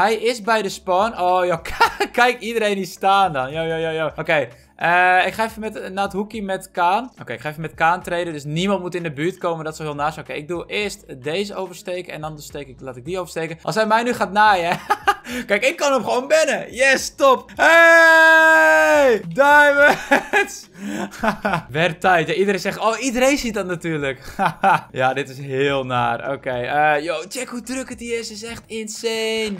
Hij is bij de spawn. Oh, joh. Kijk, iedereen die staan dan. Yo, yo, yo, yo. Oké. Eh, ik ga even met, naar het hoekje met Kaan. Oké, ik ga even met Kaan treden. Dus niemand moet in de buurt komen. Dat is heel naast. Oké, ik doe eerst deze oversteken. En dan steek ik, laat ik die oversteken. Als hij mij nu gaat naaien. Kijk, ik kan hem gewoon bennen. Yes, top. Hey! Diamonds! Werd tijd. Ja, iedereen zegt... Oh, iedereen ziet dat natuurlijk. ja, dit is heel naar. Oké. Okay, eh, yo, check hoe druk het hier is. Het is echt insane.